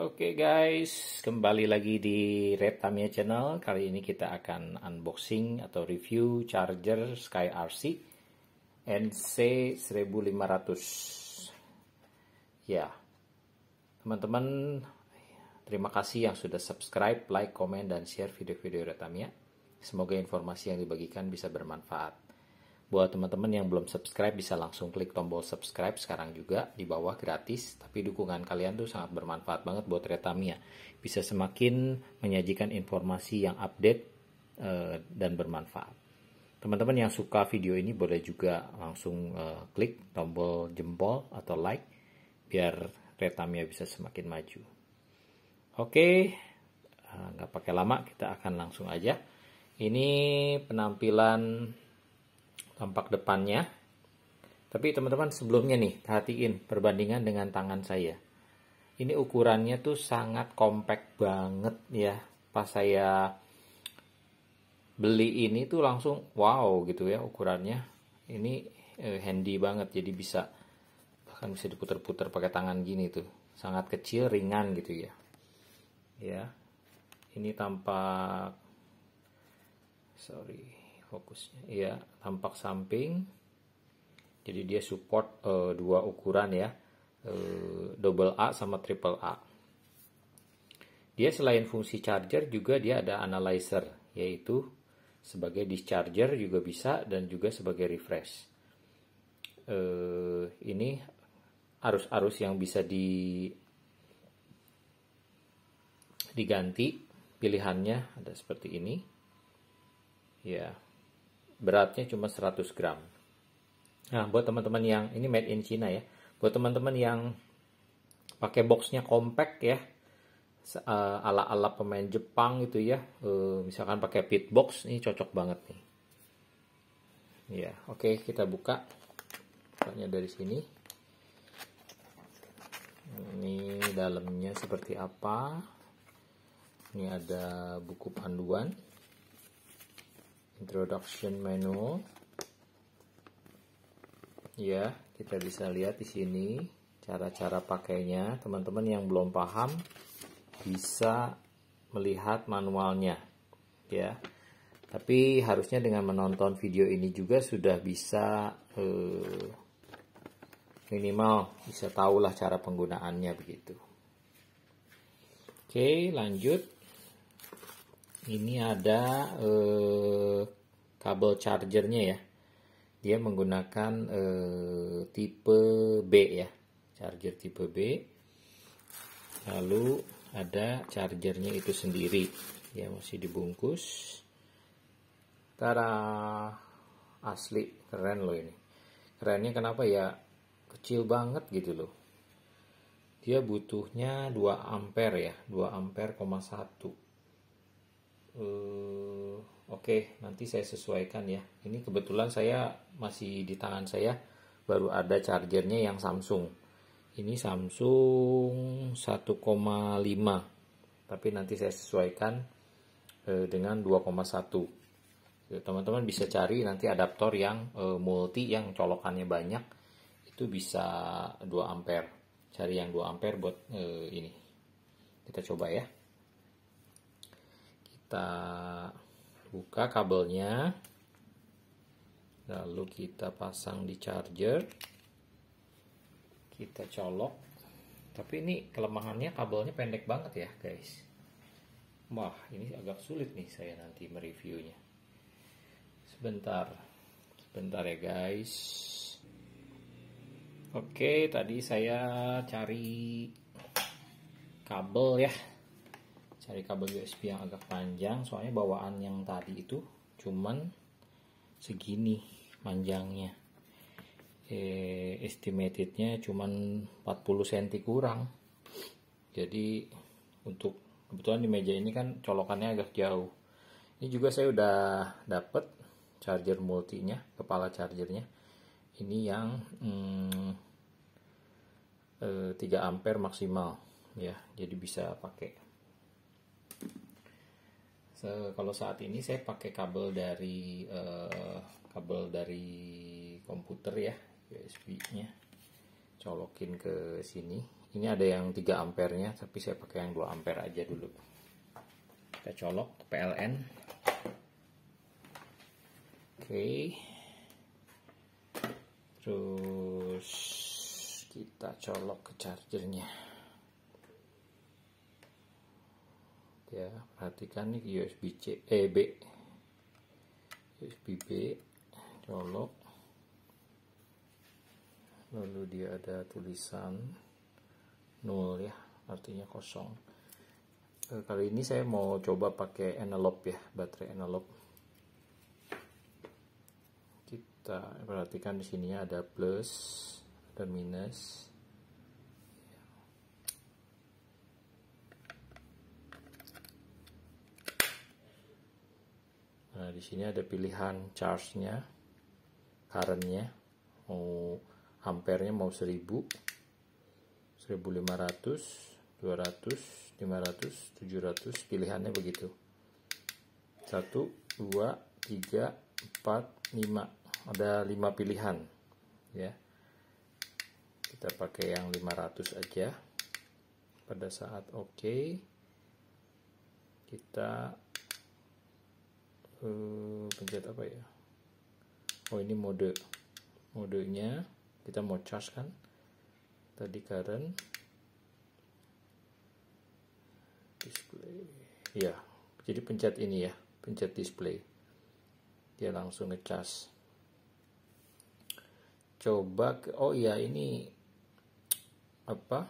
Oke okay guys, kembali lagi di Red Tamiya Channel. Kali ini kita akan unboxing atau review charger Sky RC NC1500. Ya, teman-teman terima kasih yang sudah subscribe, like, komen, dan share video-video Red Tamiya. Semoga informasi yang dibagikan bisa bermanfaat. Buat teman-teman yang belum subscribe bisa langsung klik tombol subscribe sekarang juga di bawah gratis. Tapi dukungan kalian tuh sangat bermanfaat banget buat Retamia. Bisa semakin menyajikan informasi yang update uh, dan bermanfaat. Teman-teman yang suka video ini boleh juga langsung uh, klik tombol jempol atau like biar Retamia bisa semakin maju. Oke, eh, nggak uh, pakai lama kita akan langsung aja. Ini penampilan tampak depannya. Tapi teman-teman sebelumnya nih, perhatiin perbandingan dengan tangan saya. Ini ukurannya tuh sangat compact banget ya. Pas saya beli ini tuh langsung wow gitu ya ukurannya. Ini eh, handy banget jadi bisa bahkan bisa diputer-puter pakai tangan gini tuh. Sangat kecil, ringan gitu ya. Ya. Ini tampak sorry fokusnya ya tampak samping jadi dia support uh, dua ukuran ya uh, double A sama triple A dia selain fungsi charger juga dia ada analyzer yaitu sebagai discharger juga bisa dan juga sebagai refresh uh, ini arus-arus yang bisa di diganti pilihannya ada seperti ini ya beratnya cuma 100 gram. Nah, buat teman-teman yang ini made in China ya. Buat teman-teman yang pakai boxnya compact ya, eh, ala-ala pemain Jepang gitu ya, eh, misalkan pakai pit box ini cocok banget nih. Ya, oke okay, kita buka. Bukanya dari sini. Ini dalamnya seperti apa? Ini ada buku panduan introduction menu ya kita bisa lihat di sini cara-cara pakainya teman-teman yang belum paham bisa melihat manualnya ya tapi harusnya dengan menonton video ini juga sudah bisa eh, minimal bisa tahulah cara penggunaannya begitu oke lanjut ini ada eh, kabel chargernya ya dia menggunakan eh, tipe B ya charger tipe B lalu ada chargernya itu sendiri Ya masih dibungkus Tara asli keren loh ini kerennya kenapa ya kecil banget gitu loh dia butuhnya 2 ampere ya 2 ampere,1 Eh, oke okay, nanti saya sesuaikan ya ini kebetulan saya masih di tangan saya baru ada chargernya yang Samsung ini Samsung 1,5 tapi nanti saya sesuaikan uh, dengan 2,1 ya, teman-teman bisa cari nanti adaptor yang uh, multi yang colokannya banyak itu bisa 2 ampere cari yang 2 ampere buat uh, ini kita coba ya kita buka kabelnya lalu kita pasang di charger kita colok tapi ini kelemahannya kabelnya pendek banget ya guys wah ini agak sulit nih saya nanti mereviewnya sebentar sebentar ya guys oke tadi saya cari kabel ya cari kabel USB yang agak panjang soalnya bawaan yang tadi itu cuman segini panjangnya eh, estimatednya cuman 40 cm kurang jadi untuk kebetulan di meja ini kan colokannya agak jauh ini juga saya udah dapet charger multinya kepala chargernya ini yang hmm, 3 eh, ampere maksimal ya jadi bisa pakai So, kalau saat ini saya pakai kabel dari uh, kabel dari komputer ya USB-nya colokin ke sini ini ada yang 3 nya, tapi saya pakai yang 2 ampere aja dulu kita colok ke PLN oke okay. terus kita colok ke chargernya ya perhatikan nih USB C eh B USB B colok lalu dia ada tulisan nol ya artinya kosong eh, kali ini saya mau coba pakai analog ya baterai analog kita perhatikan di sini ada plus ada minus di sini ada pilihan charge-nya, current-nya, mau ampernya mau 1000, 1500, 200, 500, 700, pilihannya begitu. 1, 2, 3, 4, 5. Ada 5 pilihan. Ya. Kita pakai yang 500 aja. Pada saat oke, okay, kita uh, pencet apa ya oh ini mode modenya kita mau charge kan tadi current display ya jadi pencet ini ya pencet display dia langsung ngecas coba ke, oh iya ini apa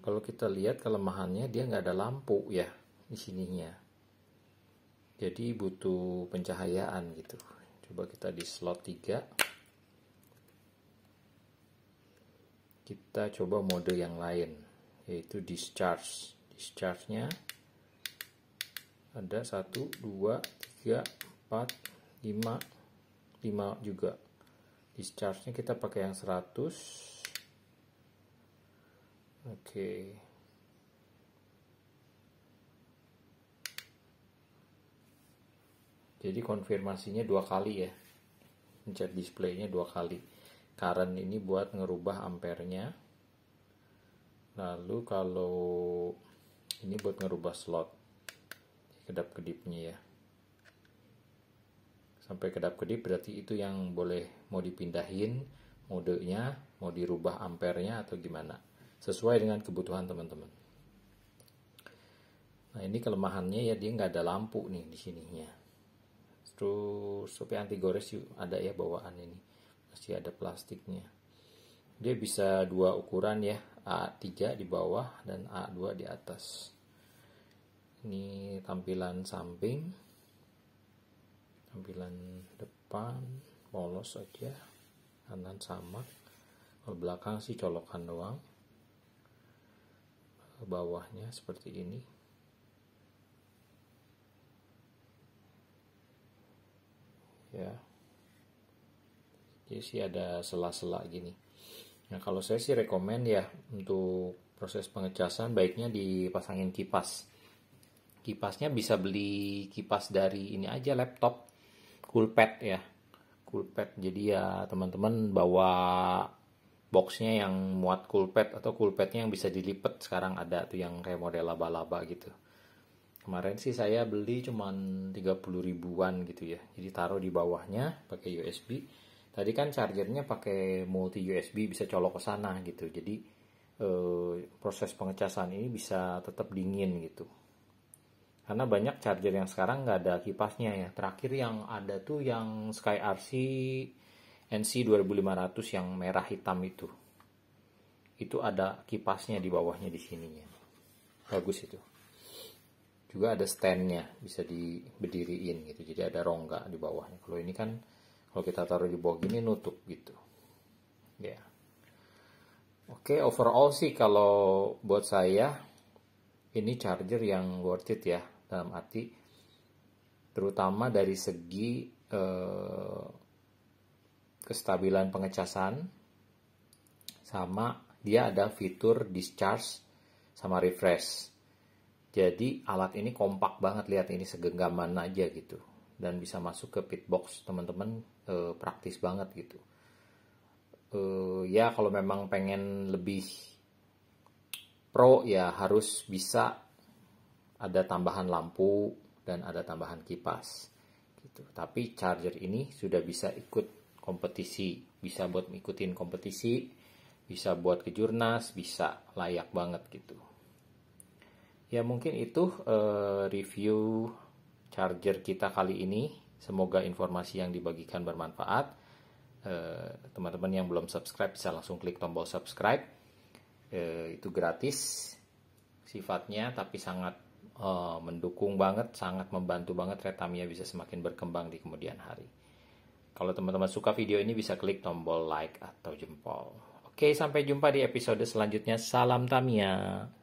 kalau kita lihat kelemahannya dia nggak ada lampu ya di sininya jadi butuh pencahayaan gitu coba kita di slot 3 kita coba mode yang lain yaitu discharge discharge nya ada 1, 2, 3, 4, 5 5 juga discharge nya kita pakai yang 100 oke okay. jadi konfirmasinya dua kali ya mencet displaynya dua kali current ini buat ngerubah ampernya lalu kalau ini buat ngerubah slot kedap kedipnya ya sampai kedap kedip berarti itu yang boleh mau dipindahin modenya mau dirubah ampernya atau gimana sesuai dengan kebutuhan teman-teman nah ini kelemahannya ya dia nggak ada lampu nih di sininya terus supaya anti gores yuk ada ya bawaan ini masih ada plastiknya dia bisa dua ukuran ya A3 di bawah dan A2 di atas ini tampilan samping tampilan depan polos aja kanan sama kalau belakang sih colokan doang bawahnya seperti ini ya jadi sih ada sela-sela gini nah kalau saya sih rekomen ya untuk proses pengecasan baiknya dipasangin kipas kipasnya bisa beli kipas dari ini aja laptop cool pad ya cool pad jadi ya teman-teman bawa boxnya yang muat cool pad atau cool padnya yang bisa dilipat sekarang ada tuh yang kayak model laba-laba gitu kemarin sih saya beli cuman 30 ribuan gitu ya jadi taruh di bawahnya pakai USB tadi kan chargernya pakai multi USB bisa colok ke sana gitu jadi eh, proses pengecasan ini bisa tetap dingin gitu karena banyak charger yang sekarang nggak ada kipasnya ya terakhir yang ada tuh yang SkyRC NC 2500 yang merah hitam itu itu ada kipasnya di bawahnya di sininya bagus itu juga ada standnya bisa diberdiriin gitu jadi ada rongga di bawahnya kalau ini kan kalau kita taruh di bawah gini nutup gitu ya yeah. oke okay, overall sih kalau buat saya ini charger yang worth it ya dalam arti terutama dari segi eh, kestabilan pengecasan sama dia ada fitur discharge sama refresh jadi alat ini kompak banget lihat ini segenggaman aja gitu dan bisa masuk ke pitbox teman-teman e, praktis banget gitu. E, ya kalau memang pengen lebih pro ya harus bisa ada tambahan lampu dan ada tambahan kipas gitu. Tapi charger ini sudah bisa ikut kompetisi, bisa buat ngikutin kompetisi, bisa buat kejurnas, bisa layak banget gitu ya mungkin itu uh, review charger kita kali ini semoga informasi yang dibagikan bermanfaat teman eh, teman-teman yang belum subscribe bisa langsung klik tombol subscribe uh, itu gratis sifatnya tapi sangat uh, mendukung banget sangat membantu banget Retamia bisa semakin berkembang di kemudian hari kalau teman-teman suka video ini bisa klik tombol like atau jempol Oke, sampai jumpa di episode selanjutnya. Salam Tamia.